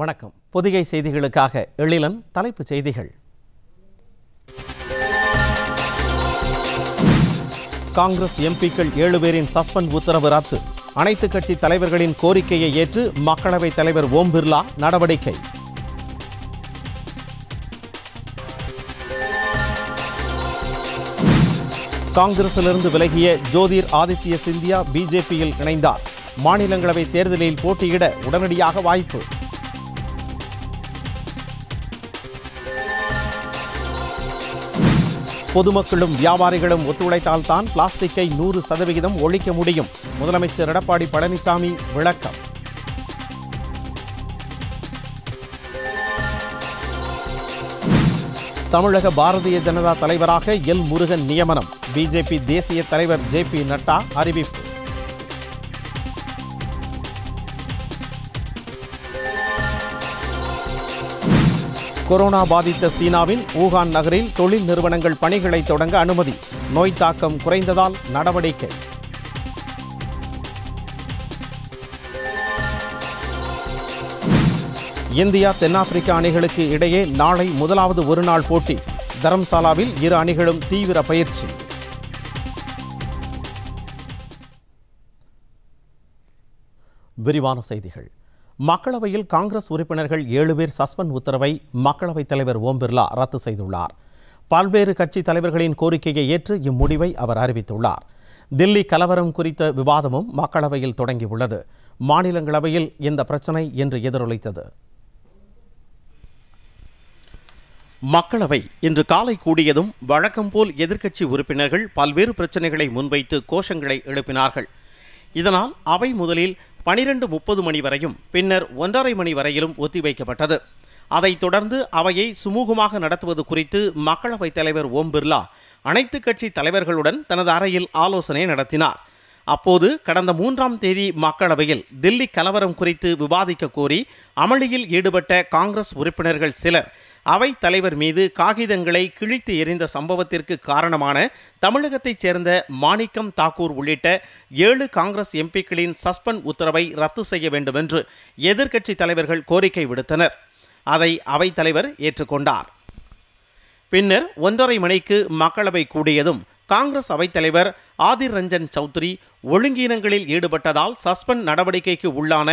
வணக்கம் பொதிகை செய்திகளுக்காக எழிலன் தலைப்புச் செய்திகள் காங்கிரஸ் எம்பிக்கள் ஏழு பேரின் சஸ்பெண்ட் உத்தரவு ரத்து அனைத்து கட்சி தலைவர்களின் கோரிக்கையை ஏற்று மக்களவைத் தலைவர் ஓம் பிர்லா நடவடிக்கை காங்கிரசிலிருந்து விலகிய ஜோதிர் ஆதித்ய சிந்தியா பிஜேபியில் இணைந்தார் மாநிலங்களவை தேர்தலில் போட்டியிட உடனடியாக வாய்ப்பு பொதுமக்களும் வியாபாரிகளும் ஒத்துழைத்தால் தான் பிளாஸ்டிக்கை நூறு சதவிகிதம் ஒழிக்க முடியும் முதலமைச்சர் எடப்பாடி பழனிசாமி விளக்கம் தமிழக பாரதிய ஜனதா தலைவராக எல் முருகன் நியமனம் பிஜேபி தேசிய தலைவர் ஜே பி நட்டா அறிவிப்பு கொரோனா பாதித்த சீனாவின் ஊகான் நகரில் தொழில் நிறுவனங்கள் பணிகளை தொடங்க அனுமதி நோய் தாக்கம் குறைந்ததால் நடவடிக்கை இந்தியா தென்னாப்பிரிக்கா அணிகளுக்கு இடையே நாளை முதலாவது ஒருநாள் போட்டி தரம்சாலாவில் இரு அணிகளும் தீவிர பயிற்சி விரிவான செய்திகள் மக்களவையில் காங்கிரஸ் உறுப்பினர்கள் ஏழு பேர் சஸ்பெண்ட் உத்தரவை மக்களவைத் தலைவர் ஓம் பிர்லா ரத்து செய்துள்ளார் பல்வேறு கட்சி தலைவர்களின் கோரிக்கையை ஏற்று இம்முடிவை அவர் அறிவித்துள்ளார் தில்லி கலவரம் குறித்த விவாதமும் மக்களவையில் தொடங்கியுள்ளது மாநிலங்களவையில் இந்த பிரச்சனை இன்று எதிரொலித்தது மக்களவை இன்று காலை கூடியதும் வழக்கம் போல் எதிர்க்கட்சி உறுப்பினர்கள் பல்வேறு பிரச்சனைகளை முன்வைத்து கோஷங்களை எழுப்பினார்கள் இதனால் அவை முதலில் பனிரெண்டு முப்பது மணி வரையும் பின்னர் ஒன்றரை மணி வரையிலும் ஒத்திவைக்கப்பட்டது அதைத் தொடர்ந்து அவையை சுமூகமாக நடத்துவது குறித்து மக்களவைத் தலைவர் ஓம் பிர்லா அனைத்து கட்சி தலைவர்களுடன் தனது அறையில் ஆலோசனை நடத்தினார் அப்போது கடந்த மூன்றாம் தேதி மக்களவையில் தில்லி கலவரம் குறித்து விவாதிக்க கோரி அமளியில் ஈடுபட்ட காங்கிரஸ் உறுப்பினர்கள் சிலர் அவை தலைவர் மீது காகிதங்களை கிழித்து எறிந்த சம்பவத்திற்கு காரணமான தமிழகத்தைச் சேர்ந்த மாணிக்கம் தாக்கூர் உள்ளிட்ட ஏழு காங்கிரஸ் எம்பிக்களின் சஸ்பெண்ட் உத்தரவை ரத்து செய்ய வேண்டுமென்று எதிர்க்கட்சித் தலைவர்கள் கோரிக்கை விடுத்தனர் அதை அவைத் தலைவர் ஏற்றுக்கொண்டார் பின்னர் ஒன்றரை மணிக்கு மக்களவை கூடியதும் காங்கிரஸ் அவைத்தலைவர் ஆதிர் ரஞ்சன் சௌத்ரி ஒழுங்கீனங்களில் ஈடுபட்டதால் சஸ்பெண்ட் நடவடிக்கைக்கு உள்ளான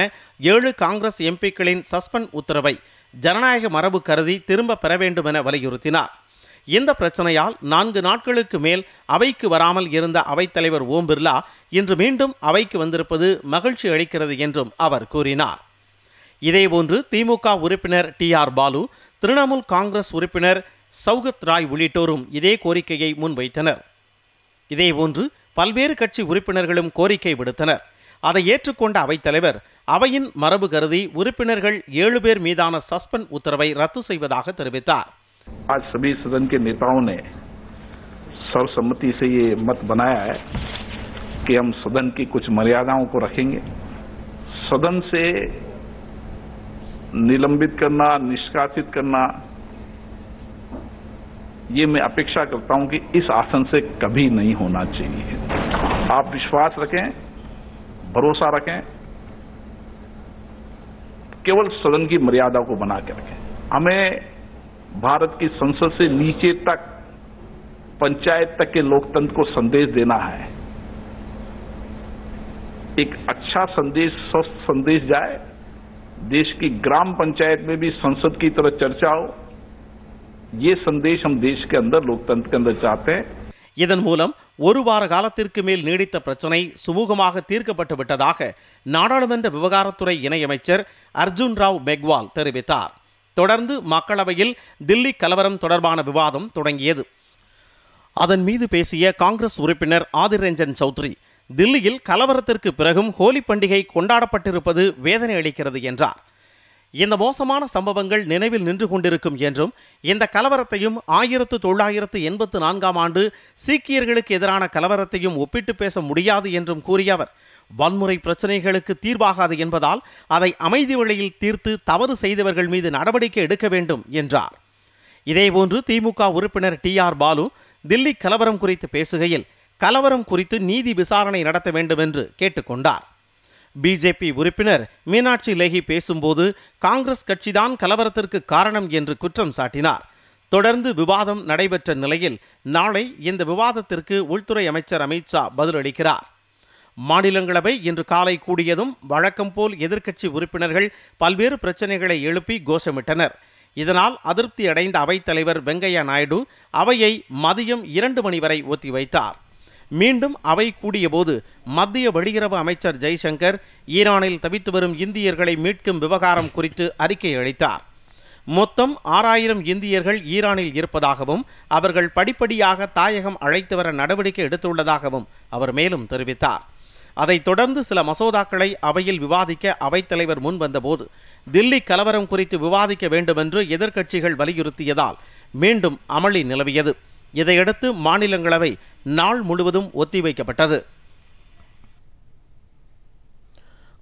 ஏழு காங்கிரஸ் எம்பிக்களின் சஸ்பெண்ட் உத்தரவை ஜனநாயக மரபு கருதி திரும்ப பெற வேண்டும் என வலியுறுத்தினார் இந்த பிரச்சனையால் நான்கு நாட்களுக்கு மேல் அவைக்கு வராமல் இருந்த அவைத்தலைவர் ஓம் பிர்லா இன்று மீண்டும் அவைக்கு வந்திருப்பது மகிழ்ச்சி அளிக்கிறது என்றும் அவர் கூறினார் இதேபோன்று திமுக உறுப்பினர் டி ஆர் பாலு திரிணாமுல் காங்கிரஸ் உறுப்பினர் சௌகத் ராய் உள்ளிட்டோரும் இதே கோரிக்கையை முன்வைத்தனர் இதேபோன்று பல்வேறு கட்சி உறுப்பினர்களும் கோரிக்கை விடுத்தனர் அதை ஏற்றுக்கொண்ட தலைவர் அவையின் மரபு கருதி உறுப்பினர்கள் ஏழு பேர் மீதான சஸ்பெண்ட் உத்தரவை ரத்து செய்வதாக தெரிவித்தார் आज सभी सदन के नेताओं ने सर्वसम्मति से ये मत बनाया है कि हम सदन की कुछ मर्यादाओं को रखेंगे सदन से निलंबित करना निष्कासित करना ये मैं अपेक्षा करता हूं कि इस आसन से कभी नहीं होना चाहिए आप विश्वास रखें भरोसा रखें केवल सदन की मर्यादा को बना के रखें हमें भारत की संसद से नीचे तक पंचायत तक के लोकतंत्र को संदेश देना है एक अच्छा संदेश स्वस्थ संदेश जाए देश की ग्राम पंचायत में भी संसद की तरह चर्चा हो ये संदेश हम देश के अंदर लोकतंत्र के अंदर चाहते हैं இதன் மூலம் ஒரு வார காலத்திற்கு மேல் நீடித்த பிரச்சனை சுமூகமாக தீர்க்கப்பட்டு விட்டதாக நாடாளுமன்ற விவகாரத்துறை இணையமைச்சர் அர்ஜுன் ராவ் மெக்வால் தெரிவித்தார் தொடர்ந்து மக்களவையில் தில்லி கலவரம் தொடர்பான விவாதம் தொடங்கியது அதன் மீது பேசிய காங்கிரஸ் உறுப்பினர் ஆதிர் ரஞ்சன் சௌத்ரி தில்லியில் கலவரத்திற்கு பிறகும் ஹோலி பண்டிகை கொண்டாடப்பட்டிருப்பது வேதனை அளிக்கிறது என்றார் இந்த மோசமான சம்பவங்கள் நினைவில் நின்று கொண்டிருக்கும் என்றும் இந்த கலவரத்தையும் ஆயிரத்து தொள்ளாயிரத்து எண்பத்து நான்காம் ஆண்டு சீக்கியர்களுக்கு எதிரான கலவரத்தையும் ஒப்பிட்டு பேச முடியாது என்றும் கூறிய அவர் வன்முறை பிரச்சனைகளுக்கு தீர்வாகாது என்பதால் அதை அமைதி வழியில் தீர்த்து தவறு செய்தவர்கள் மீது நடவடிக்கை எடுக்க வேண்டும் என்றார் இதேபோன்று திமுக உறுப்பினர் டி ஆர் பாலு தில்லி கலவரம் குறித்து பேசுகையில் கலவரம் குறித்து நீதி விசாரணை நடத்த வேண்டும் என்று கேட்டுக்கொண்டார் பிஜேபி உறுப்பினர் மீனாட்சி லேகி பேசும்போது காங்கிரஸ் கட்சிதான் கலவரத்திற்கு காரணம் என்று குற்றம் சாட்டினார் தொடர்ந்து விவாதம் நடைபெற்ற நிலையில் நாளை இந்த விவாதத்திற்கு உள்துறை அமைச்சர் அமித்ஷா பதிலளிக்கிறார் மாநிலங்களவை இன்று காலை கூடியதும் வழக்கம் போல் எதிர்க்கட்சி உறுப்பினர்கள் பல்வேறு பிரச்சனைகளை எழுப்பி கோஷமிட்டனர் இதனால் அதிருப்தி அடைந்த அவைத்தலைவர் வெங்கையா நாயுடு அவையை மதியம் இரண்டு மணி வரை ஒத்திவைத்தார் மீண்டும் அவை கூடியபோது மத்திய வெளியுறவு அமைச்சர் ஜெய்சங்கர் ஈரானில் தவித்து வரும் இந்தியர்களை மீட்கும் விவகாரம் குறித்து அறிக்கை அளித்தார் மொத்தம் ஆறாயிரம் இந்தியர்கள் ஈரானில் இருப்பதாகவும் அவர்கள் படிப்படியாக தாயகம் அழைத்து வர நடவடிக்கை எடுத்துள்ளதாகவும் அவர் மேலும் தெரிவித்தார் அதைத் தொடர்ந்து சில மசோதாக்களை அவையில் விவாதிக்க அவைத்தலைவர் முன்வந்தபோது தில்லி கலவரம் குறித்து விவாதிக்க வேண்டுமென்று எதிர்க்கட்சிகள் வலியுறுத்தியதால் மீண்டும் அமளி நிலவியது இதையடுத்து மாநிலங்களவை நாள் முழுவதும் ஒத்திவைக்கப்பட்டது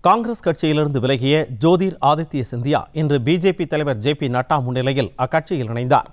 காங்கிரஸ் கட்சியிலிருந்து விலகிய ஜோதிர் ஆதித்ய சிந்தியா இன்று பிஜேபி தலைவர் ஜே பி நட்டா முன்னிலையில் அக்கட்சியில் இணைந்தார்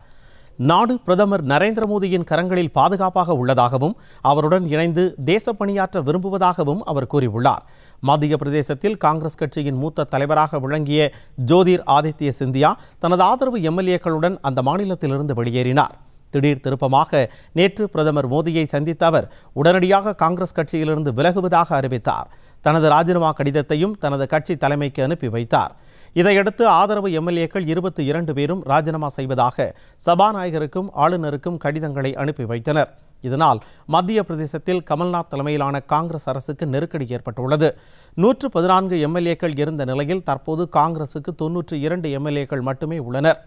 நாடு பிரதமர் நரேந்திர மோடியின் கரங்களில் பாதுகாப்பாக உள்ளதாகவும் அவருடன் இணைந்து தேச பணியாற்ற விரும்புவதாகவும் அவர் கூறியுள்ளார் மத்திய பிரதேசத்தில் காங்கிரஸ் கட்சியின் மூத்த தலைவராக விளங்கிய ஜோதிர் ஆதித்ய சிந்தியா தனது ஆதரவு எம்எல்ஏக்களுடன் அந்த மாநிலத்திலிருந்து வெளியேறினார் திடீர் திருப்பமாக நேற்று பிரதமர் மோடியை சந்தித்த அவர் உடனடியாக காங்கிரஸ் கட்சியிலிருந்து விலகுவதாக அறிவித்தார் தனது ராஜினாமா கடிதத்தையும் தனது கட்சி தலைமைக்கு அனுப்பி வைத்தார் இதையடுத்து ஆதரவு எம்எல்ஏக்கள் இருபத்தி இரண்டு பேரும் ராஜினாமா செய்வதாக சபாநாயகருக்கும் ஆளுநருக்கும் கடிதங்களை அனுப்பி வைத்தனர் இதனால் மத்திய பிரதேசத்தில் கமல்நாத் தலைமையிலான காங்கிரஸ் அரசுக்கு நெருக்கடி ஏற்பட்டுள்ளது நூற்று பதினான்கு எம்எல்ஏக்கள் இருந்த நிலையில் தற்போது காங்கிரசுக்கு தொன்னூற்று இரண்டு எம்எல்ஏக்கள் மட்டுமே உள்ளனர்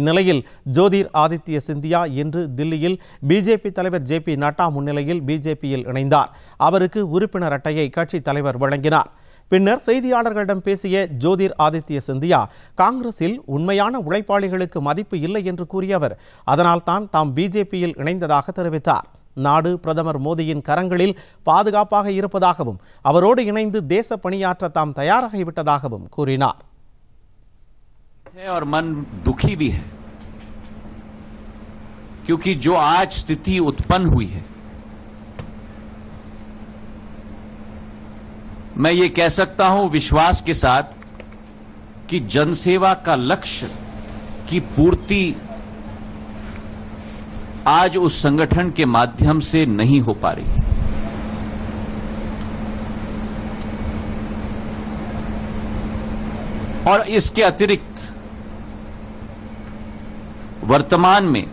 இந்நிலையில் ஜோதிர் ஆதித்ய சிந்தியா இன்று தில்லியில் பிஜேபி தலைவர் ஜே பி நட்டா முன்னிலையில் பிஜேபியில் இணைந்தார் அவருக்கு உறுப்பினர் அட்டையை கட்சித் தலைவர் வழங்கினார் பின்னர் செய்தியாளர்களிடம் பேசிய ஜோதிர் ஆதித்ய சிந்தியா காங்கிரஸில் உண்மையான உழைப்பாளிகளுக்கு மதிப்பு இல்லை என்று கூறிய அவர் அதனால்தான் தாம் பிஜேபியில் இணைந்ததாக தெரிவித்தார் நாடு பிரதமர் மோடியின் கரங்களில் பாதுகாப்பாக இருப்பதாகவும் அவரோடு இணைந்து தேச பணியாற்ற தாம் தயாராகிவிட்டதாகவும் கூறினார் है और मन दुखी भी है क्योंकि जो आज स्थिति उत्पन्न हुई है मैं ये कह सकता हूं विश्वास के साथ कि जनसेवा का लक्ष्य की पूर्ति आज उस संगठन के माध्यम से नहीं हो पा रही है और इसके अतिरिक्त वर्तमान में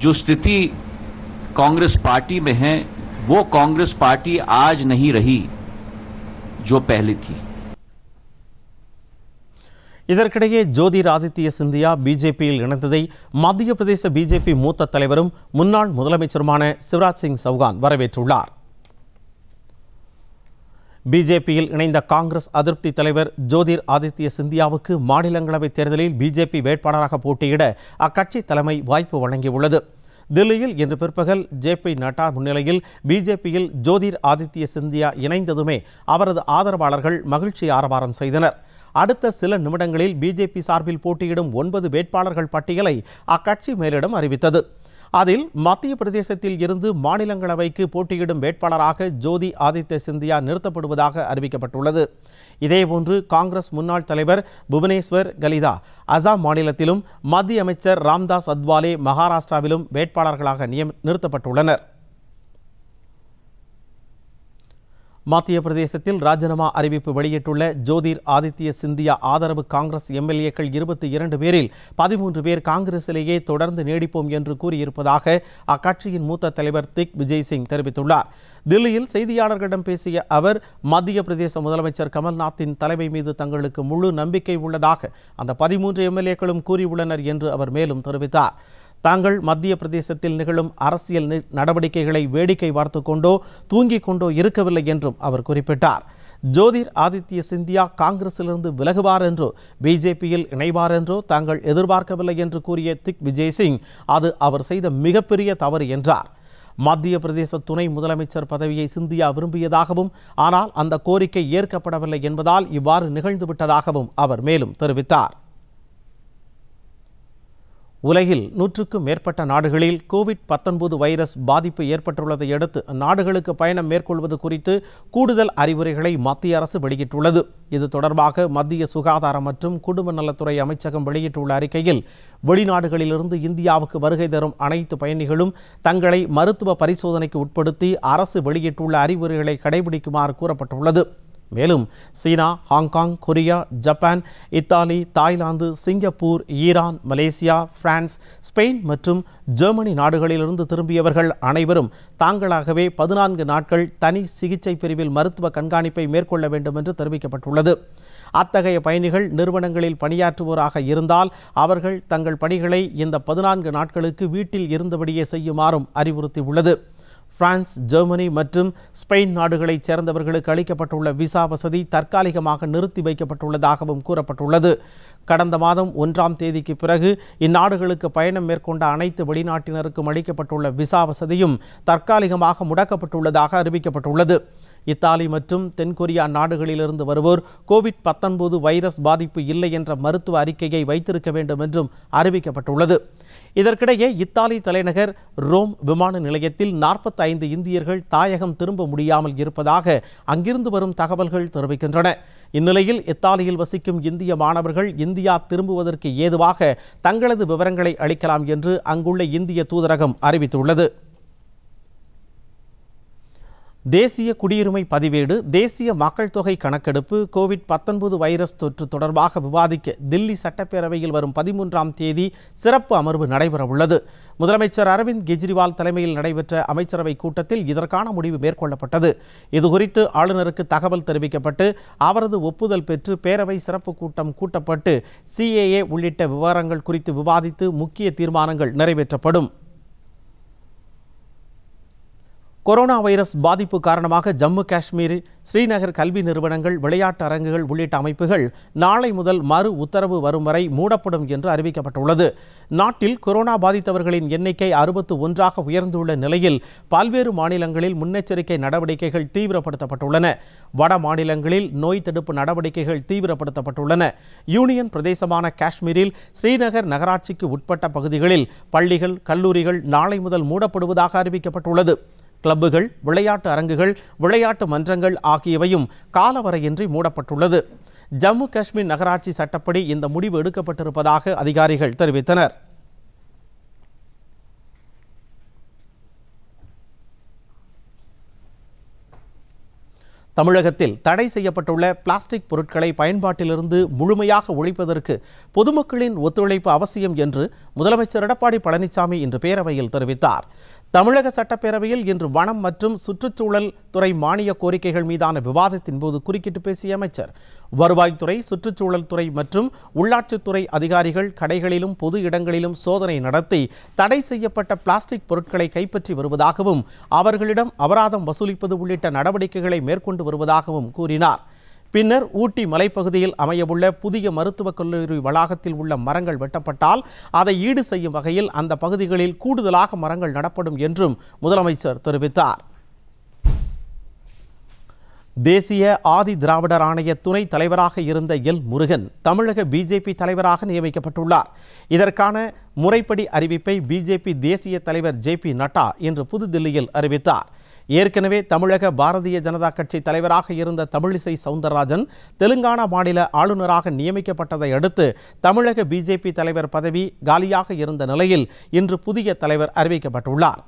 जो स्थिति कांग्रेस पार्टी में है वो कांग्रेस पार्टी आज नहीं रही जो पहले थी இதற்கிடையே ஜோதிர் சிந்தியா பிஜேபியில் இணைந்ததை மத்திய பிரதேச பிஜேபி மூத்த தலைவரும் முன்னாள் முதலமைச்சருமான சிவராஜ் சிங் சவுகான் வரவேற்றுள்ளார் பிஜேபியில் இணைந்த காங்கிரஸ் அதிருப்தி தலைவர் ஜோதிர் ஆதித்ய சிந்தியாவுக்கு மாநிலங்களவை தேர்தலில் பிஜேபி வேட்பாளராக போட்டியிட அக்கட்சி தலைமை வாய்ப்பு வழங்கியுள்ளது தில்லியில் இன்று பிற்பகல் ஜே பி நட்டா முன்னிலையில் பிஜேபியில் ஜோதிர் ஆதித்ய சிந்தியா இணைந்ததுமே அவரது ஆதரவாளர்கள் மகிழ்ச்சி ஆரவாரம் செய்தனர் அடுத்த சில நிமிடங்களில் பிஜேபி சார்பில் போட்டியிடும் ஒன்பது வேட்பாளர்கள் பட்டியலை அக்கட்சி மேலிடம் அறிவித்தது அதில் மத்திய பிரதேசத்தில் இருந்து மாநிலங்களவைக்கு போட்டியிடும் வேட்பாளராக ஜோதி ஆதித்ய சிந்தியா நிறுத்தப்படுவதாக அறிவிக்கப்பட்டுள்ளது இதேபோன்று காங்கிரஸ் முன்னாள் தலைவர் புவனேஸ்வர் கலிதா அசாம் மாநிலத்திலும் மத்திய அமைச்சர் ராம்தாஸ் அத்வாலே மகாராஷ்டிராவிலும் வேட்பாளர்களாக நியம் நிறுத்தப்பட்டுள்ளனர் மத்திய பிரதேசத்தில் ராஜினாமா அறிவிப்பு வெளியிட்டுள்ள ஜோதிர் ஆதித்ய சிந்தியா ஆதரவு காங்கிரஸ் எம்எல்ஏக்கள் இருபத்தி இரண்டு பேரில் பதிமூன்று பேர் காங்கிரசிலேயே தொடர்ந்து நீடிப்போம் என்று கூறியிருப்பதாக அக்கட்சியின் மூத்த தலைவர் திக் விஜய் சிங் தெரிவித்துள்ளார் தில்லியில் செய்தியாளர்களிடம் பேசிய அவர் மத்திய பிரதேச முதலமைச்சர் கமல்நாத்தின் தலைமை மீது தங்களுக்கு முழு நம்பிக்கை உள்ளதாக அந்த பதிமூன்று எம்எல்ஏக்களும் கூறியுள்ளனர் என்று அவர் மேலும் தெரிவித்தார் தாங்கள் மத்திய பிரதேசத்தில் நிகழும் அரசியல் நடவடிக்கைகளை வேடிக்கை பார்த்து கொண்டோ தூங்கிக் கொண்டோ இருக்கவில்லை என்றும் அவர் குறிப்பிட்டார் ஜோதிர் ஆதித்ய சிந்தியா காங்கிரஸிலிருந்து விலகுவார் என்றோ பிஜேபியில் இணைவார் என்றோ தாங்கள் எதிர்பார்க்கவில்லை என்று கூறிய திக் விஜய் சிங் அது அவர் செய்த மிகப்பெரிய தவறு என்றார் மத்திய பிரதேச துணை முதலமைச்சர் பதவியை சிந்தியா விரும்பியதாகவும் ஆனால் அந்த கோரிக்கை ஏற்கப்படவில்லை என்பதால் இவ்வாறு நிகழ்ந்துவிட்டதாகவும் அவர் மேலும் தெரிவித்தார் உலகில் நூற்றுக்கும் மேற்பட்ட நாடுகளில் கோவிட் பத்தொன்பது வைரஸ் பாதிப்பு ஏற்பட்டுள்ளதை அடுத்து நாடுகளுக்கு பயணம் மேற்கொள்வது குறித்து கூடுதல் அறிவுரைகளை மத்திய அரசு வெளியிட்டுள்ளது இது தொடர்பாக மத்திய சுகாதாரம் மற்றும் குடும்ப நலத்துறை அமைச்சகம் வெளியிட்டுள்ள அறிக்கையில் வெளிநாடுகளிலிருந்து இந்தியாவுக்கு வருகை தரும் அனைத்து பயணிகளும் தங்களை மருத்துவ பரிசோதனைக்கு உட்படுத்தி அரசு வெளியிட்டுள்ள அறிவுரைகளை கடைபிடிக்குமாறு கூறப்பட்டுள்ளது மேலும் சீனா Hong Kong Korea Japan Italy Thailand Singapore Iran Malaysia France Spain மற்றும் ஜெர்மனி நாடுகளிலிருந்து திரும்பியவர்கள் அனைவரும் தாங்களாகவே பதினான்கு நாட்கள் தனி சிகிச்சை பிரிவில் மருத்துவ கண்காணிப்பை மேற்கொள்ள வேண்டும் என்று தெரிவிக்கப்பட்டுள்ளது அத்தகைய பயணிகள் நிறுவனங்களில் பணியாற்றுவோராக இருந்தால் அவர்கள் தங்கள் பணிகளை இந்த பதினான்கு நாட்களுக்கு வீட்டில் இருந்தபடியே செய்யுமாறும் அறிவுறுத்தியுள்ளது பிரான்ஸ் ஜெர்மனி மற்றும் ஸ்பெயின் நாடுகளைச் சேர்ந்தவர்களுக்கு அளிக்கப்பட்டுள்ள விசா வசதி தற்காலிகமாக நிறுத்தி வைக்கப்பட்டுள்ளதாகவும் கூறப்பட்டுள்ளது கடந்த மாதம் ஒன்றாம் தேதிக்கு பிறகு இந்நாடுகளுக்கு பயணம் மேற்கொண்ட அனைத்து வெளிநாட்டினருக்கும் அளிக்கப்பட்டுள்ள விசா வசதியும் தற்காலிகமாக முடக்கப்பட்டுள்ளதாக அறிவிக்கப்பட்டுள்ளது இத்தாலி மற்றும் தென்கொரியா நாடுகளிலிருந்து வருவோர் கோவிட் பத்தொன்பது வைரஸ் பாதிப்பு இல்லை என்ற மருத்துவ அறிக்கையை வைத்திருக்க வேண்டும் என்றும் அறிவிக்கப்பட்டுள்ளது இதற்கிடையே இத்தாலி தலைநகர் ரோம் விமான நிலையத்தில் நாற்பத்தைந்து இந்தியர்கள் தாயகம் திரும்ப முடியாமல் இருப்பதாக அங்கிருந்து வரும் தகவல்கள் தெரிவிக்கின்றன இந்நிலையில் இத்தாலியில் வசிக்கும் இந்திய மாணவர்கள் இந்தியா திரும்புவதற்கு ஏதுவாக தங்களது விவரங்களை அளிக்கலாம் என்று அங்குள்ள இந்திய தூதரகம் அறிவித்துள்ளது தேசிய குடியுரிமை பதிவேடு தேசிய மக்கள் தொகை கணக்கெடுப்பு கோவிட் பத்தொன்பது வைரஸ் தொற்று தொடர்பாக விவாதிக்க தில்லி சட்டப்பேரவையில் வரும் பதிமூன்றாம் தேதி சிறப்பு அமர்வு நடைபெறவுள்ளது முதலமைச்சர் அரவிந்த் கெஜ்ரிவால் தலைமையில் நடைபெற்ற அமைச்சரவை கூட்டத்தில் இதற்கான முடிவு மேற்கொள்ளப்பட்டது இதுகுறித்து ஆளுநருக்கு தகவல் தெரிவிக்கப்பட்டு அவரது ஒப்புதல் பெற்று பேரவை சிறப்பு கூட்டம் கூட்டப்பட்டு சிஏஏ உள்ளிட்ட விவரங்கள் குறித்து விவாதித்து முக்கிய தீர்மானங்கள் நிறைவேற்றப்படும் கொரோனா வைரஸ் பாதிப்பு காரணமாக ஜம்மு காஷ்மீர் ஸ்ரீநகர் கல்வி நிறுவனங்கள் விளையாட்டு அரங்குகள் உள்ளிட்ட அமைப்புகள் நாளை முதல் மறு உத்தரவு வரும் வரை மூடப்படும் என்று அறிவிக்கப்பட்டுள்ளது நாட்டில் கொரோனா பாதித்தவர்களின் எண்ணிக்கை அறுபத்து ஒன்றாக உயர்ந்துள்ள நிலையில் பல்வேறு மாநிலங்களில் முன்னெச்சரிக்கை நடவடிக்கைகள் தீவிரப்படுத்தப்பட்டுள்ளன வட மாநிலங்களில் நோய் தடுப்பு நடவடிக்கைகள் தீவிரப்படுத்தப்பட்டுள்ளன யூனியன் பிரதேசமான காஷ்மீரில் ஸ்ரீநகர் நகராட்சிக்கு உட்பட்ட பகுதிகளில் பள்ளிகள் கல்லூரிகள் நாளை முதல் மூடப்படுவதாக அறிவிக்கப்பட்டுள்ளது கிளப்புகள் விளையாட்டு அரங்குகள் விளையாட்டு மன்றங்கள் ஆகியவையும் காலவரையின்றி மூடப்பட்டுள்ளது ஜம்மு காஷ்மீர் நகராட்சி சட்டப்படி இந்த முடிவு எடுக்கப்பட்டிருப்பதாக அதிகாரிகள் தெரிவித்தனர் தமிழகத்தில் தடை செய்யப்பட்டுள்ள பிளாஸ்டிக் பொருட்களை பயன்பாட்டிலிருந்து முழுமையாக ஒழிப்பதற்கு பொதுமக்களின் ஒத்துழைப்பு அவசியம் என்று முதலமைச்சர் எடப்பாடி பழனிசாமி இன்று பேரவையில் தெரிவித்தார் தமிழக சட்டப்பேரவையில் இன்று வனம் மற்றும் சுற்றுச்சூழல் துறை மானிய கோரிக்கைகள் மீதான விவாதத்தின் போது குறுக்கிட்டு பேசிய அமைச்சர் வருவாய்த்துறை சுற்றுச்சூழல் துறை மற்றும் உள்ளாட்சித்துறை அதிகாரிகள் கடைகளிலும் பொது இடங்களிலும் சோதனை நடத்தி தடை செய்யப்பட்ட பிளாஸ்டிக் பொருட்களை கைப்பற்றி வருவதாகவும் அவர்களிடம் அபராதம் வசூலிப்பது உள்ளிட்ட நடவடிக்கைகளை மேற்கொண்டு வருவதாகவும் கூறினார் பின்னர் ஊட்டி மலைப்பகுதியில் அமையவுள்ள புதிய மருத்துவக் கல்லூரி வளாகத்தில் உள்ள மரங்கள் வெட்டப்பட்டால் அதை ஈடு செய்யும் வகையில் அந்த பகுதிகளில் கூடுதலாக மரங்கள் நடப்படும் என்றும் முதலமைச்சர் தெரிவித்தார் தேசிய ஆதி திராவிடர் ஆணைய துணை தலைவராக இருந்த எல் முருகன் தமிழக பிஜேபி தலைவராக நியமிக்கப்பட்டுள்ளார் இதற்கான முறைப்படி அறிவிப்பை பிஜேபி தேசிய தலைவர் ஜே பி நட்டா இன்று புதுதில்லியில் அறிவித்தார் ஏற்கனவே தமிழக பாரதிய ஜனதா கட்சி தலைவராக இருந்த தமிழிசை சவுந்தரராஜன் தெலுங்கானா மாநில ஆளுநராக நியமிக்கப்பட்டதை அடுத்து தமிழக பிஜேபி தலைவர் பதவி காலியாக இருந்த நிலையில் இன்று புதிய தலைவர் அறிவிக்கப்பட்டுள்ளார்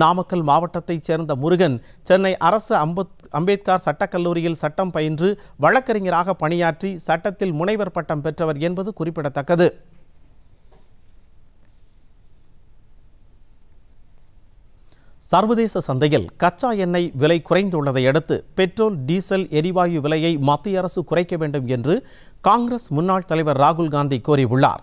நாமக்கல் மாவட்டத்தைச் சேர்ந்த முருகன் சென்னை அரசு அம்பத் அம்பேத்கர் சட்டக்கல்லூரியில் சட்டம் பயின்று வழக்கறிஞராக பணியாற்றி சட்டத்தில் முனைவர் பட்டம் பெற்றவர் என்பது குறிப்பிடத்தக்கது சர்வதேச சந்தையில் கச்சா எண்ணெய் விலை குறைந்துள்ளதை அடுத்து பெட்ரோல் டீசல் எரிவாயு விலையை மத்திய அரசு குறைக்க வேண்டும் என்று காங்கிரஸ் முன்னாள் தலைவர் ராகுல் காந்தி கோரியுள்ளார்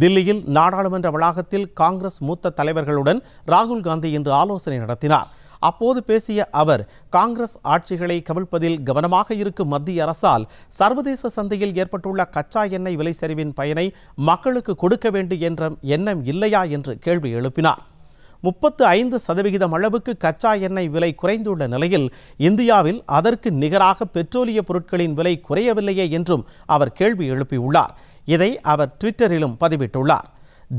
தில்லியில் நாடாளுமன்ற வளாகத்தில் காங்கிரஸ் மூத்த தலைவர்களுடன் ராகுல் காந்தி இன்று ஆலோசனை நடத்தினார் அப்போது பேசிய அவர் காங்கிரஸ் ஆட்சிகளை கவிழ்ப்பதில் கவனமாக இருக்கும் மத்திய அரசால் சர்வதேச சந்தையில் ஏற்பட்டுள்ள கச்சா எண்ணெய் விலை சரிவின் பயனை மக்களுக்கு கொடுக்க வேண்டும் என்ற எண்ணம் இல்லையா என்று கேள்வி எழுப்பினார் முப்பத்து ஐந்து சதவிகிதம் அளவுக்கு கச்சா எண்ணெய் விலை குறைந்துள்ள நிலையில் இந்தியாவில் அதற்கு நிகராக பெட்ரோலிய பொருட்களின் விலை குறையவில்லையே என்றும் அவர் கேள்வி எழுப்பியுள்ளார் இதை அவர் ட்விட்டரிலும் பதிவிட்டுள்ளார்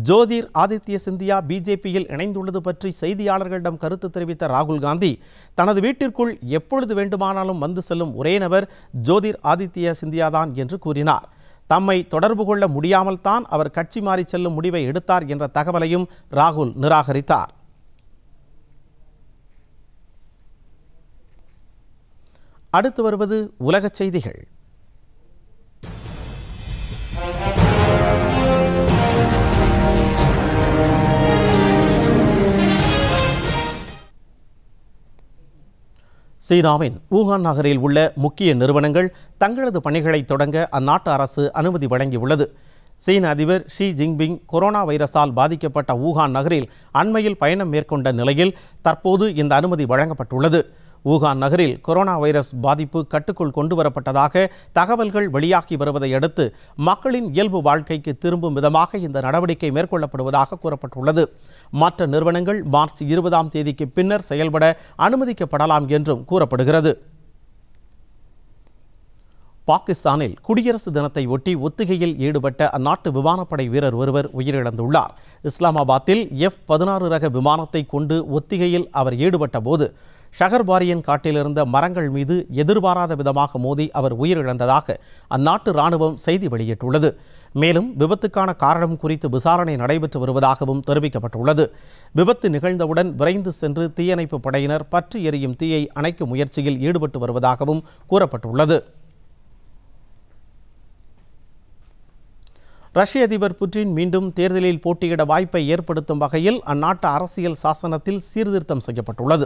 ஜோதிர் ஆதித்ய சிந்தியா பிஜேபியில் இணைந்துள்ளது பற்றி செய்தியாளர்களிடம் கருத்து தெரிவித்த ராகுல் காந்தி தனது வீட்டிற்குள் எப்பொழுது வேண்டுமானாலும் வந்து செல்லும் ஒரே நபர் ஜோதிர் ஆதித்ய சிந்தியா தான் என்று கூறினார் தம்மை தொடர்பு கொள்ள முடியாமல் தான் அவர் கட்சி மாறி செல்லும் முடிவை எடுத்தார் என்ற தகவலையும் ராகுல் நிராகரித்தார் அடுத்து வருவது உலகச் செய்திகள் சீனாவின் ஊகான் நகரில் உள்ள முக்கிய நிறுவனங்கள் தங்களது பணிகளை தொடங்க அந்நாட்டு அரசு அனுமதி வழங்கியுள்ளது சீன அதிபர் ஷி ஜின்பிங் கொரோனா வைரஸால் பாதிக்கப்பட்ட ஊகான் நகரில் அண்மையில் பயணம் மேற்கொண்ட நிலையில் தற்போது இந்த அனுமதி வழங்கப்பட்டுள்ளது ஊகான் நகரில் கொரோனா வைரஸ் பாதிப்பு கட்டுக்குள் கொண்டுவரப்பட்டதாக தகவல்கள் வெளியாகி வருவதை அடுத்து மக்களின் இயல்பு வாழ்க்கைக்கு திரும்பும் விதமாக இந்த நடவடிக்கை மேற்கொள்ளப்படுவதாக கூறப்பட்டுள்ளது மற்ற நிறுவனங்கள் மார்ச் இருபதாம் தேதிக்கு பின்னர் செயல்பட அனுமதிக்கப்படலாம் என்றும் கூறப்படுகிறது பாகிஸ்தானில் குடியரசு தினத்தை ஒட்டி ஒத்திகையில் ஈடுபட்ட அந்நாட்டு விமானப்படை வீரர் ஒருவர் உயிரிழந்துள்ளார் இஸ்லாமாபாத்தில் எஃப் பதினாறு ரக விமானத்தை கொண்டு ஒத்திகையில் அவர் ஈடுபட்ட போது ஷஹர்பாரியன் காட்டிலிருந்த மரங்கள் மீது எதிர்பாராத விதமாக மோதி அவர் உயிரிழந்ததாக அந்நாட்டு ராணுவம் செய்தி வெளியிட்டுள்ளது மேலும் விபத்துக்கான காரணம் குறித்து விசாரணை நடைபெற்று வருவதாகவும் தெரிவிக்கப்பட்டுள்ளது விபத்து நிகழ்ந்தவுடன் விரைந்து சென்று தீயணைப்பு படையினர் பற்றி எரியும் தீயை அணைக்கும் முயற்சியில் ஈடுபட்டு வருவதாகவும் கூறப்பட்டுள்ளது ரஷ்ய அதிபர் புட்டின் மீண்டும் தேர்தலில் போட்டியிட வாய்ப்பை ஏற்படுத்தும் வகையில் அந்நாட்டு அரசியல் சாசனத்தில் சீர்திருத்தம் செய்யப்பட்டுள்ளது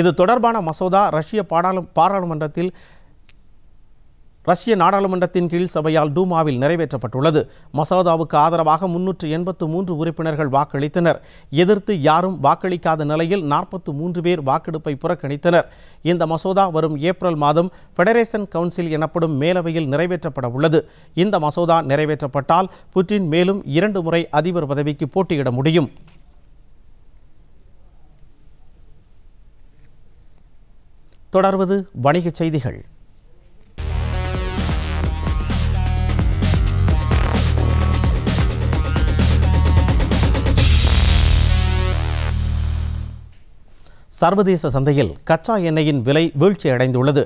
இது தொடர்பான மசோதா ரஷ்ய பாடாளு பாராளுமன்றத்தில் ரஷ்ய நாடாளுமன்றத்தின் கீழ் சபையால் டூமாவில் நிறைவேற்றப்பட்டுள்ளது மசோதாவுக்கு ஆதரவாக முன்னூற்று எண்பத்து மூன்று உறுப்பினர்கள் வாக்களித்தனர் எதிர்த்து யாரும் வாக்களிக்காத நிலையில் நாற்பத்து மூன்று பேர் வாக்கெடுப்பை புறக்கணித்தனர் இந்த மசோதா வரும் ஏப்ரல் மாதம் ஃபெடரேஷன் கவுன்சில் எனப்படும் மேலவையில் நிறைவேற்றப்பட உள்ளது இந்த மசோதா நிறைவேற்றப்பட்டால் புட்டின் மேலும் இரண்டு முறை அதிபர் பதவிக்கு போட்டியிட முடியும் தொடர்வது வணிகச் செய்திகள் சர்வதேச சந்தையில் கச்சா எண்ணெயின் விலை வீழ்ச்சி அடைந்துள்ளது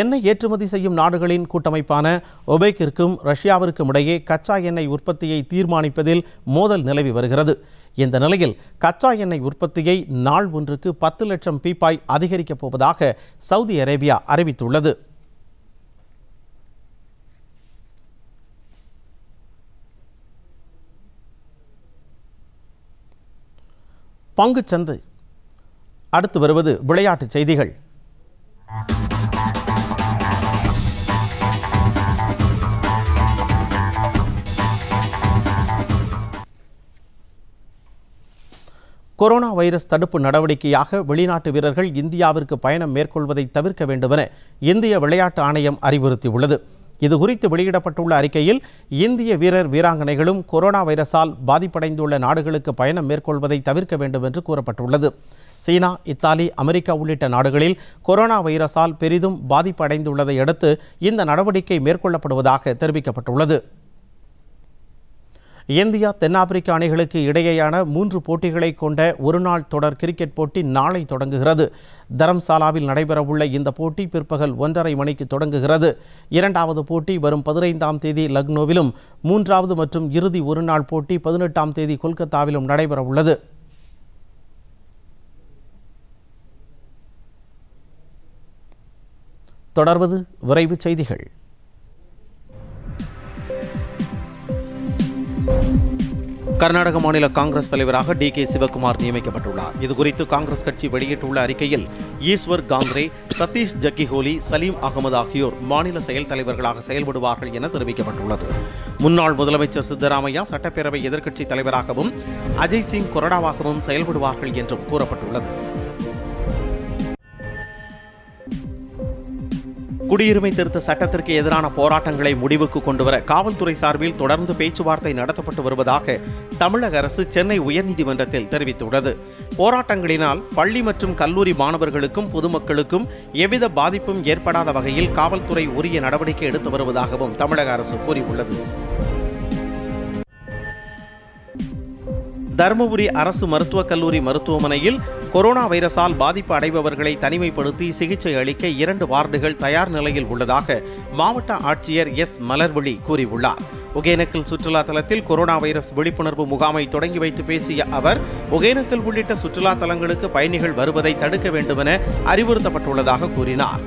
எண்ணெய் ஏற்றுமதி செய்யும் நாடுகளின் கூட்டமைப்பான ஒபேக்கிற்கும் ரஷ்யாவிற்கும் இடையே கச்சா எண்ணெய் உற்பத்தியை தீர்மானிப்பதில் மோதல் நிலவி வருகிறது இந்த நிலையில் கச்சா எண்ணெய் உற்பத்தியை நாள் ஒன்றுக்கு பத்து லட்சம் பீப்பாய் அதிகரிக்கப் போவதாக சவுதி அரேபியா அறிவித்துள்ளது பங்குச்சந்தை அடுத்து வருவது விளையாட்டுச் செய்திகள் கொரோனா வைரஸ் தடுப்பு நடவடிக்கையாக வெளிநாட்டு வீரர்கள் இந்தியாவிற்கு பயணம் மேற்கொள்வதை தவிர்க்க வேண்டுமென இந்திய விளையாட்டு ஆணையம் அறிவுறுத்தியுள்ளது இதுகுறித்து வெளியிடப்பட்டுள்ள அறிக்கையில் இந்திய வீரர் வீராங்கனைகளும் கொரோனா வைரஸால் பாதிப்படைந்துள்ள நாடுகளுக்கு பயணம் மேற்கொள்வதை தவிர்க்க வேண்டும் என்று கூறப்பட்டுள்ளது சீனா இத்தாலி அமெரிக்கா உள்ளிட்ட நாடுகளில் கொரோனா வைரஸால் பெரிதும் பாதிப்படைந்துள்ளதை அடுத்து இந்த நடவடிக்கை மேற்கொள்ளப்படுவதாக தெரிவிக்கப்பட்டுள்ளது இந்தியா தென்னாப்பிரிக்கா அணிகளுக்கு இடையேயான மூன்று போட்டிகளை கொண்ட ஒருநாள் தொடர் கிரிக்கெட் போட்டி நாளை தொடங்குகிறது தரம்சாலாவில் நடைபெறவுள்ள இந்த போட்டி பிற்பகல் ஒன்றரை மணிக்கு தொடங்குகிறது இரண்டாவது போட்டி வரும் பதினைந்தாம் தேதி லக்னோவிலும் மூன்றாவது மற்றும் இறுதி ஒருநாள் போட்டி பதினெட்டாம் தேதி கொல்கத்தாவிலும் நடைபெறவுள்ளது தொடர்வது விரைவு செய்திகள் கர்நாடக மாநில காங்கிரஸ் தலைவராக டி கே சிவகுமார் நியமிக்கப்பட்டுள்ளார் இதுகுறித்து காங்கிரஸ் கட்சி வெளியிட்டுள்ள அறிக்கையில் ஈஸ்வர் காங்கிரே சதீஷ் ஜக்கிஹோலி சலீம் அகமது ஆகியோர் மாநில செயல் தலைவர்களாக செயல்படுவார்கள் என தெரிவிக்கப்பட்டுள்ளது முன்னாள் முதலமைச்சர் சித்தராமையா சட்டப்பேரவை எதிர்க்கட்சி தலைவராகவும் அஜய் சிங் கொரடாவாகவும் செயல்படுவார்கள் என்றும் கூறப்பட்டுள்ளது குடியுரிமை திருத்த சட்டத்திற்கு எதிரான போராட்டங்களை முடிவுக்கு கொண்டுவர காவல்துறை சார்பில் தொடர்ந்து பேச்சுவார்த்தை நடத்தப்பட்டு வருவதாக தமிழக அரசு சென்னை உயர்நீதிமன்றத்தில் தெரிவித்துள்ளது போராட்டங்களினால் பள்ளி மற்றும் கல்லூரி மாணவர்களுக்கும் பொதுமக்களுக்கும் எவ்வித பாதிப்பும் ஏற்படாத வகையில் காவல்துறை உரிய நடவடிக்கை எடுத்து வருவதாகவும் தமிழக அரசு கூறியுள்ளது தருமபுரி அரசு மருத்துவக் கல்லூரி மருத்துவமனையில் கொரோனா வைரஸால் பாதிப்பு அடைபவர்களை தனிமைப்படுத்தி சிகிச்சை அளிக்க இரண்டு வார்டுகள் தயார் நிலையில் உள்ளதாக மாவட்ட ஆட்சியர் எஸ் மலர்விழி கூறியுள்ளார் ஒகேனக்கல் சுற்றுலா தலத்தில் கொரோனா வைரஸ் விழிப்புணர்வு முகாமை தொடங்கி வைத்து பேசிய அவர் ஒகேனக்கல் உள்ளிட்ட சுற்றுலா தலங்களுக்கு பயணிகள் வருவதை தடுக்க வேண்டுமென அறிவுறுத்தப்பட்டுள்ளதாக கூறினார்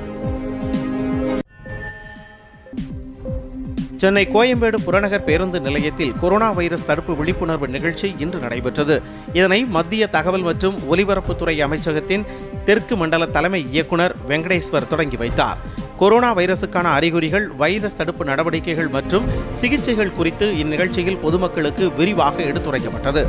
சென்னை கோயம்பேடு புறநகர் பேருந்து நிலையத்தில் கொரோனா வைரஸ் தடுப்பு விழிப்புணர்வு நிகழ்ச்சி இன்று நடைபெற்றது இதனை மத்திய தகவல் மற்றும் ஒலிபரப்புத்துறை அமைச்சகத்தின் தெற்கு மண்டல தலைமை இயக்குநர் வெங்கடேஸ்வர் தொடங்கி வைத்தார் கொரோனா வைரசுக்கான அறிகுறிகள் வைரஸ் தடுப்பு நடவடிக்கைகள் மற்றும் சிகிச்சைகள் குறித்து இந்நிகழ்ச்சியில் பொதுமக்களுக்கு விரிவாக எடுத்துரைக்கப்பட்டது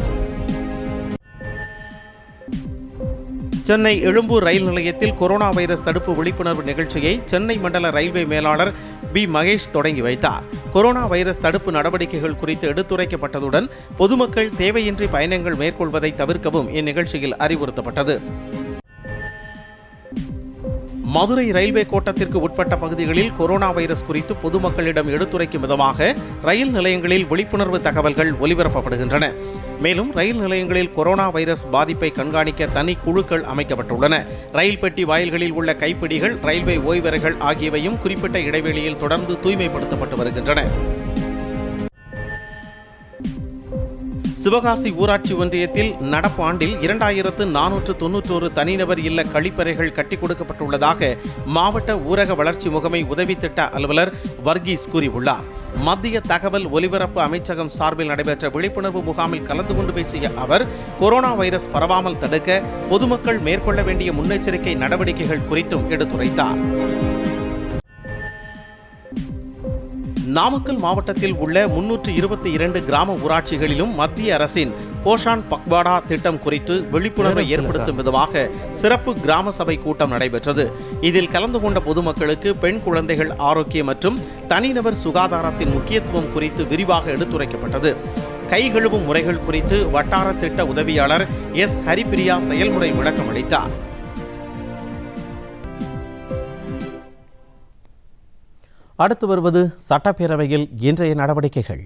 சென்னை எழும்பூர் ரயில் நிலையத்தில் கொரோனா வைரஸ் தடுப்பு விழிப்புணர்வு நிகழ்ச்சியை சென்னை மண்டல ரயில்வே மேலாளர் பி மகேஷ் தொடங்கி வைத்தார் கொரோனா வைரஸ் தடுப்பு நடவடிக்கைகள் குறித்து எடுத்துரைக்கப்பட்டதுடன் பொதுமக்கள் தேவையின்றி பயணங்கள் மேற்கொள்வதை தவிர்க்கவும் இந்நிகழ்ச்சியில் அறிவுறுத்தப்பட்டது மதுரை ரயில்வே கோட்டத்திற்கு உட்பட்ட பகுதிகளில் கொரோனா வைரஸ் குறித்து பொதுமக்களிடம் எடுத்துரைக்கும் விதமாக ரயில் நிலையங்களில் விழிப்புணர்வு தகவல்கள் ஒலிபரப்பப்படுகின்றன மேலும் ரயில் நிலையங்களில் கொரோனா வைரஸ் பாதிப்பை கண்காணிக்க தனி குழுக்கள் அமைக்கப்பட்டுள்ளன ரயில் பெட்டி வாயில்களில் உள்ள கைப்பிடிகள் ரயில்வே ஓய்வறைகள் ஆகியவையும் குறிப்பிட்ட இடைவெளியில் தொடர்ந்து தூய்மைப்படுத்தப்பட்டு வருகின்றன சிவகாசி ஊராட்சி ஒன்றியத்தில் நடப்பு ஆண்டில் இரண்டாயிரத்து நானூற்று தொன்னூற்றோரு தனிநபர் இல்ல கழிப்பறைகள் கட்டிக் கொடுக்கப்பட்டுள்ளதாக மாவட்ட ஊரக வளர்ச்சி முகமை உதவி திட்ட அலுவலர் வர்கீஸ் கூறியுள்ளார் மத்திய தகவல் ஒலிபரப்பு அமைச்சகம் சார்பில் நடைபெற்ற விழிப்புணர்வு முகாமில் கலந்து கொண்டு பேசிய அவர் கொரோனா வைரஸ் பரவாமல் தடுக்க பொதுமக்கள் மேற்கொள்ள வேண்டிய முன்னெச்சரிக்கை நடவடிக்கைகள் குறித்தும் எடுத்துரைத்தார் நாமக்கல் மாவட்டத்தில் உள்ள முன்னூற்று இருபத்தி இரண்டு கிராம ஊராட்சிகளிலும் மத்திய அரசின் போஷான் பக்வாடா திட்டம் குறித்து விழிப்புணர்வை ஏற்படுத்தும் விதமாக சிறப்பு கிராம சபை கூட்டம் நடைபெற்றது இதில் கலந்து கொண்ட பொதுமக்களுக்கு பெண் குழந்தைகள் ஆரோக்கியம் மற்றும் தனிநபர் சுகாதாரத்தின் முக்கியத்துவம் குறித்து விரிவாக எடுத்துரைக்கப்பட்டது கழுவும் முறைகள் குறித்து வட்டார திட்ட உதவியாளர் எஸ் ஹரிபிரியா செயல்முறை விளக்கம் அளித்தார் அடுத்து வருவது சட்டப்பேரவையில் இன்றைய நடவடிக்கைகள்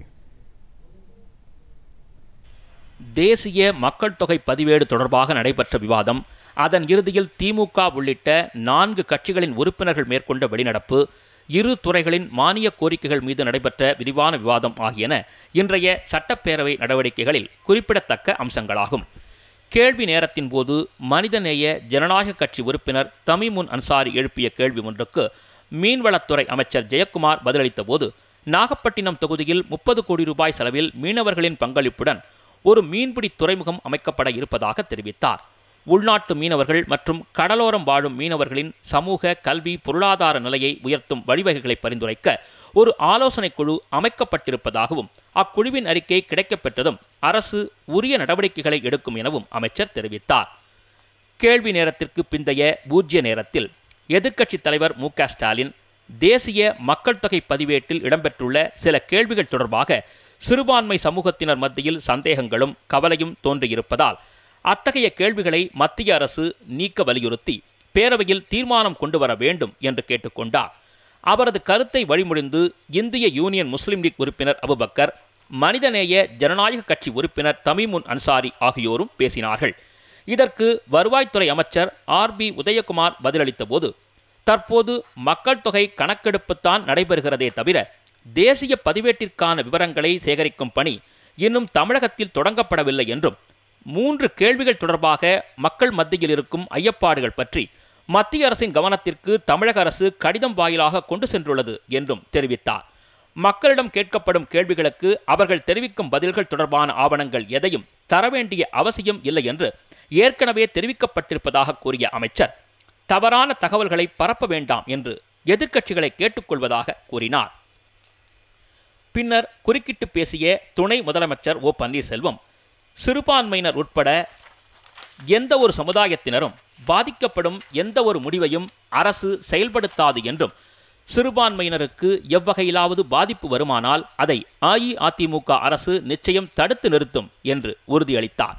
தேசிய மக்கள் தொகை பதிவேடு தொடர்பாக நடைபெற்ற விவாதம் அதன் இறுதியில் திமுக உள்ளிட்ட நான்கு கட்சிகளின் உறுப்பினர்கள் மேற்கொண்ட வெளிநடப்பு இரு துறைகளின் மானிய கோரிக்கைகள் மீது நடைபெற்ற விரிவான விவாதம் ஆகியன இன்றைய சட்டப்பேரவை நடவடிக்கைகளில் குறிப்பிடத்தக்க அம்சங்களாகும் கேள்வி நேரத்தின் போது மனிதநேய ஜனநாயக கட்சி உறுப்பினர் தமிமுன் அன்சாரி எழுப்பிய கேள்வி ஒன்றுக்கு மீன்வளத்துறை அமைச்சர் ஜெயக்குமார் பதிலளித்த போது நாகப்பட்டினம் தொகுதியில் முப்பது கோடி ரூபாய் செலவில் மீனவர்களின் பங்களிப்புடன் ஒரு மீன்பிடி துறைமுகம் அமைக்கப்பட இருப்பதாக தெரிவித்தார் உள்நாட்டு மீனவர்கள் மற்றும் கடலோரம் வாழும் மீனவர்களின் சமூக கல்வி பொருளாதார நிலையை உயர்த்தும் வழிவகைகளை பரிந்துரைக்க ஒரு ஆலோசனை குழு அமைக்கப்பட்டிருப்பதாகவும் அக்குழுவின் அறிக்கை கிடைக்கப்பெற்றதும் அரசு உரிய நடவடிக்கைகளை எடுக்கும் எனவும் அமைச்சர் தெரிவித்தார் கேள்வி நேரத்திற்கு பிந்தைய பூஜ்ய நேரத்தில் எதிர்க்கட்சித் தலைவர் மு ஸ்டாலின் தேசிய மக்கள் தொகை பதிவேட்டில் இடம்பெற்றுள்ள சில கேள்விகள் தொடர்பாக சிறுபான்மை சமூகத்தினர் மத்தியில் சந்தேகங்களும் கவலையும் தோன்றியிருப்பதால் அத்தகைய கேள்விகளை மத்திய அரசு நீக்க வலியுறுத்தி பேரவையில் தீர்மானம் கொண்டு வர வேண்டும் என்று கேட்டுக்கொண்டார் அவரது கருத்தை வழிமுடிந்து இந்திய யூனியன் முஸ்லீம் லீக் உறுப்பினர் அபுபக்கர் மனிதநேய ஜனநாயக கட்சி உறுப்பினர் தமிமுன் அன்சாரி ஆகியோரும் பேசினார்கள் இதற்கு வருவாய்த்துறை அமைச்சர் ஆர் பி உதயகுமார் பதிலளித்த போது தற்போது மக்கள் தொகை கணக்கெடுப்புத்தான் நடைபெறுகிறதே தவிர தேசிய பதிவேட்டிற்கான விவரங்களை சேகரிக்கும் பணி இன்னும் தமிழகத்தில் தொடங்கப்படவில்லை என்றும் மூன்று கேள்விகள் தொடர்பாக மக்கள் மத்தியில் இருக்கும் ஐயப்பாடுகள் பற்றி மத்திய அரசின் கவனத்திற்கு தமிழக அரசு கடிதம் வாயிலாக கொண்டு சென்றுள்ளது என்றும் தெரிவித்தார் மக்களிடம் கேட்கப்படும் கேள்விகளுக்கு அவர்கள் தெரிவிக்கும் பதில்கள் தொடர்பான ஆவணங்கள் எதையும் தர வேண்டிய அவசியம் இல்லை என்று ஏற்கனவே தெரிவிக்கப்பட்டிருப்பதாக கூறிய அமைச்சர் தவறான தகவல்களை பரப்ப வேண்டாம் என்று எதிர்க்கட்சிகளை கேட்டுக்கொள்வதாக கூறினார் பின்னர் குறுக்கிட்டு பேசிய துணை முதலமைச்சர் ஓ பன்னீர்செல்வம் சிறுபான்மையினர் உட்பட எந்த ஒரு சமுதாயத்தினரும் பாதிக்கப்படும் எந்த ஒரு முடிவையும் அரசு செயல்படுத்தாது என்றும் சிறுபான்மையினருக்கு எவ்வகையிலாவது பாதிப்பு வருமானால் அதை அஇஅதிமுக அரசு நிச்சயம் தடுத்து நிறுத்தும் என்று உறுதியளித்தார்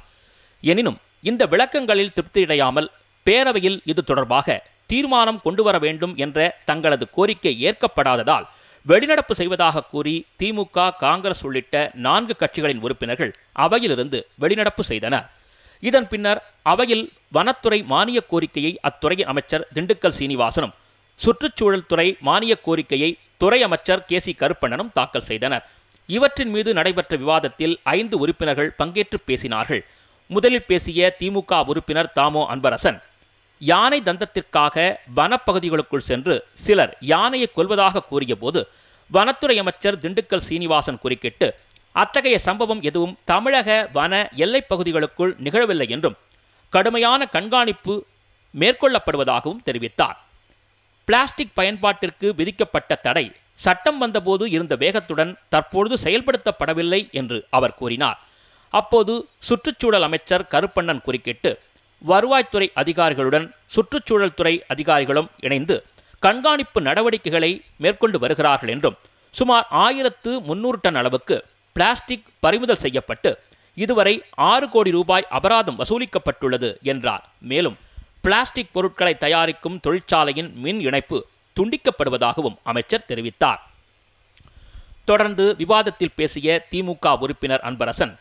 எனினும் இந்த விளக்கங்களில் திருப்தியடையாமல் பேரவையில் இது தொடர்பாக தீர்மானம் கொண்டு வர வேண்டும் என்ற தங்களது கோரிக்கை ஏற்கப்படாததால் வெளிநடப்பு செய்வதாக கூறி திமுக காங்கிரஸ் உள்ளிட்ட நான்கு கட்சிகளின் உறுப்பினர்கள் அவையிலிருந்து வெளிநடப்பு செய்தனர் இதன் பின்னர் அவையில் வனத்துறை மானிய கோரிக்கையை அத்துறை அமைச்சர் திண்டுக்கல் சீனிவாசனும் சுற்றுச்சூழல் துறை மானிய கோரிக்கையை துறை அமைச்சர் கே சி கருப்பண்ணனும் தாக்கல் செய்தனர் இவற்றின் மீது நடைபெற்ற விவாதத்தில் ஐந்து உறுப்பினர்கள் பங்கேற்று பேசினார்கள் முதலில் பேசிய திமுக உறுப்பினர் தாமோ அன்பரசன் யானை தந்தத்திற்காக வனப்பகுதிகளுக்குள் சென்று சிலர் யானையை கொல்வதாக கூறியபோது வனத்துறை அமைச்சர் திண்டுக்கல் சீனிவாசன் குறுக்கிட்டு அத்தகைய சம்பவம் எதுவும் தமிழக வன எல்லைப் பகுதிகளுக்குள் நிகழவில்லை என்றும் கடுமையான கண்காணிப்பு மேற்கொள்ளப்படுவதாகவும் தெரிவித்தார் பிளாஸ்டிக் பயன்பாட்டிற்கு விதிக்கப்பட்ட தடை சட்டம் வந்தபோது இருந்த வேகத்துடன் தற்பொழுது செயல்படுத்தப்படவில்லை என்று அவர் கூறினார் அப்போது சுற்றுச்சூழல் அமைச்சர் கருப்பண்ணன் குறுக்கிட்டு வருவாய்த்துறை அதிகாரிகளுடன் சுற்றுச்சூழல் துறை அதிகாரிகளும் இணைந்து கண்காணிப்பு நடவடிக்கைகளை மேற்கொண்டு வருகிறார்கள் என்றும் சுமார் ஆயிரத்து முன்னூறு டன் அளவுக்கு பிளாஸ்டிக் பறிமுதல் செய்யப்பட்டு இதுவரை ஆறு கோடி ரூபாய் அபராதம் வசூலிக்கப்பட்டுள்ளது என்றார் மேலும் பிளாஸ்டிக் பொருட்களை தயாரிக்கும் தொழிற்சாலையின் மின் இணைப்பு துண்டிக்கப்படுவதாகவும் அமைச்சர் தெரிவித்தார் தொடர்ந்து விவாதத்தில் பேசிய திமுக உறுப்பினர் அன்பரசன்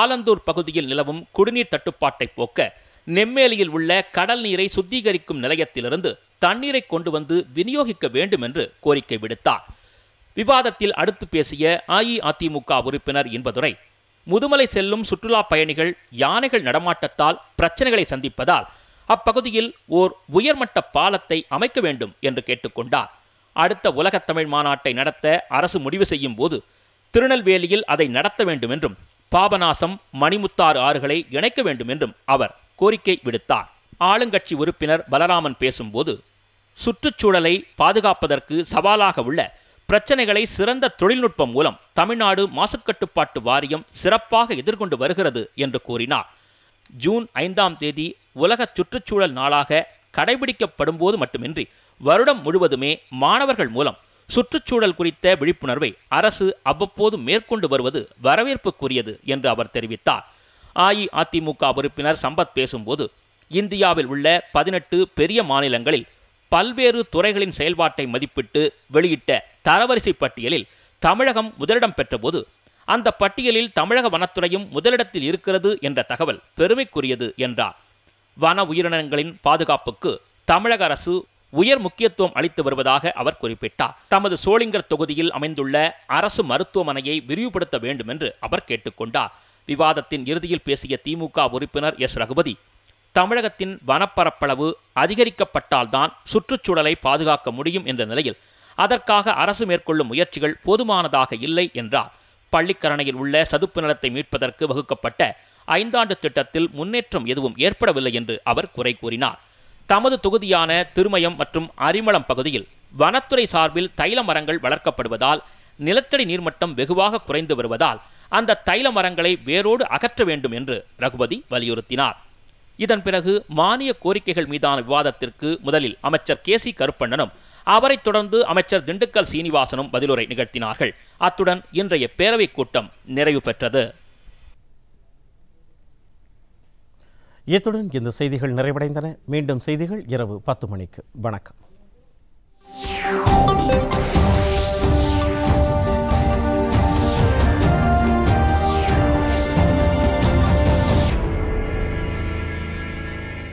ஆலந்தூர் பகுதியில் நிலவும் குடிநீர் தட்டுப்பாட்டை போக்க நெம்மேலியில் உள்ள கடல் நீரை சுத்திகரிக்கும் நிலையத்திலிருந்து தண்ணீரை கொண்டு வந்து விநியோகிக்க வேண்டும் என்று கோரிக்கை விடுத்தார் விவாதத்தில் அடுத்து பேசிய அஇஅதிமுக உறுப்பினர் இன்பதுரை முதுமலை செல்லும் சுற்றுலா பயணிகள் யானைகள் நடமாட்டத்தால் பிரச்சனைகளை சந்திப்பதால் அப்பகுதியில் ஓர் உயர்மட்ட பாலத்தை அமைக்க வேண்டும் என்று கேட்டுக்கொண்டார் அடுத்த உலகத் தமிழ் மாநாட்டை நடத்த அரசு முடிவு செய்யும் போது திருநெல்வேலியில் அதை நடத்த வேண்டும் என்றும் பாபநாசம் மணிமுத்தாறு ஆறுகளை இணைக்க வேண்டும் என்றும் அவர் கோரிக்கை விடுத்தார் ஆளுங்கட்சி உறுப்பினர் பலராமன் பேசும்போது சுற்றுச்சூழலை பாதுகாப்பதற்கு சவாலாக உள்ள பிரச்சனைகளை சிறந்த தொழில்நுட்பம் மூலம் தமிழ்நாடு மாசுக்கட்டுப்பாட்டு வாரியம் சிறப்பாக எதிர்கொண்டு வருகிறது என்று கூறினார் ஜூன் ஐந்தாம் தேதி உலக சுற்றுச்சூழல் நாளாக கடைபிடிக்கப்படும் போது மட்டுமின்றி வருடம் முழுவதுமே மாணவர்கள் மூலம் சுற்றுச்சூழல் குறித்த விழிப்புணர்வை அரசு அவ்வப்போது மேற்கொண்டு வருவது வரவேற்புக்குரியது என்று அவர் தெரிவித்தார் அஇஅதிமுக உறுப்பினர் சம்பத் பேசும்போது இந்தியாவில் உள்ள பதினெட்டு பெரிய மாநிலங்களில் பல்வேறு துறைகளின் செயல்பாட்டை மதிப்பிட்டு வெளியிட்ட தரவரிசை பட்டியலில் தமிழகம் முதலிடம் பெற்றபோது அந்த பட்டியலில் தமிழக வனத்துறையும் முதலிடத்தில் இருக்கிறது என்ற தகவல் பெருமைக்குரியது என்றார் வன உயிரினங்களின் பாதுகாப்புக்கு தமிழக அரசு உயர் முக்கியத்துவம் அளித்து வருவதாக அவர் குறிப்பிட்டார் தமது சோளிங்கர் தொகுதியில் அமைந்துள்ள அரசு மருத்துவமனையை விரிவுபடுத்த வேண்டும் என்று அவர் கேட்டுக்கொண்டார் விவாதத்தின் இறுதியில் பேசிய திமுக உறுப்பினர் எஸ் ரகுபதி தமிழகத்தின் வனப்பரப்பளவு அதிகரிக்கப்பட்டால்தான் சுற்றுச்சூழலை பாதுகாக்க முடியும் என்ற நிலையில் அதற்காக அரசு மேற்கொள்ளும் முயற்சிகள் போதுமானதாக இல்லை என்றார் பள்ளிக்கரணையில் உள்ள சதுப்பு நிலத்தை மீட்பதற்கு வகுக்கப்பட்ட ஐந்தாண்டு திட்டத்தில் முன்னேற்றம் எதுவும் ஏற்படவில்லை என்று அவர் குறை கூறினார் தமது தொகுதியான திருமயம் மற்றும் அரிமளம் பகுதியில் வனத்துறை சார்பில் தைல மரங்கள் வளர்க்கப்படுவதால் நிலத்தடி நீர்மட்டம் வெகுவாக குறைந்து வருவதால் அந்த தைல மரங்களை வேரோடு அகற்ற வேண்டும் என்று ரகுபதி வலியுறுத்தினார் இதன் பிறகு மானிய கோரிக்கைகள் மீதான விவாதத்திற்கு முதலில் அமைச்சர் கே சி கருப்பண்ணனும் அவரைத் தொடர்ந்து அமைச்சர் திண்டுக்கல் சீனிவாசனும் பதிலுரை நிகழ்த்தினார்கள் அத்துடன் இன்றைய பேரவைக் கூட்டம் நிறைவு பெற்றது இத்துடன் இந்த செய்திகள் நிறைவடைந்தன மீண்டும் செய்திகள் இரவு பத்து மணிக்கு வணக்கம்